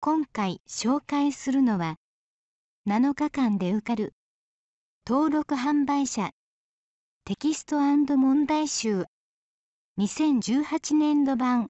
今回紹介するのは7日間で受かる登録販売者テキスト問題集2018年度版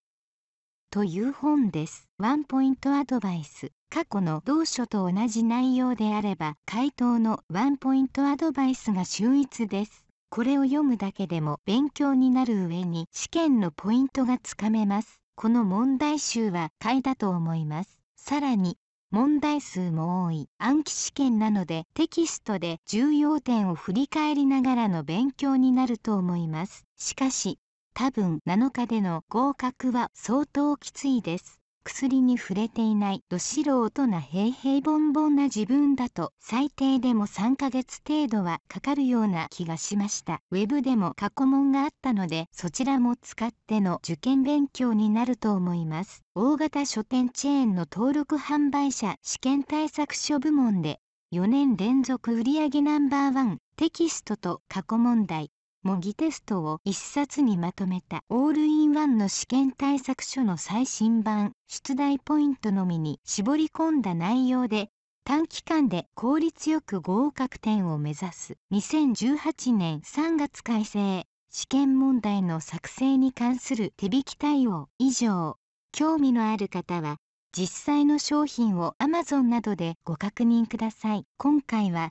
という本です。ワンポイントアドバイス過去の同書と同じ内容であれば回答のワンポイントアドバイスが秀逸です。これを読むだけでも勉強になる上に試験のポイントがつかめます。この問題集は買いだと思います。さらに問題数も多い暗記試験なのでテキストで重要点を振り返りながらの勉強になると思いますしかし多分7日での合格は相当きついです薬に触れていないど素人な平平凡凡な自分だと最低でも3ヶ月程度はかかるような気がしましたウェブでも過去問があったのでそちらも使っての受験勉強になると思います大型書店チェーンの登録販売者試験対策書部門で4年連続売上ナンバーワンテキストと過去問題模擬テストを一冊にまとめたオールインワンの試験対策書の最新版出題ポイントのみに絞り込んだ内容で短期間で効率よく合格点を目指す2018年3月改正試験問題の作成に関する手引き対応以上興味のある方は実際の商品を Amazon などでご確認ください今回は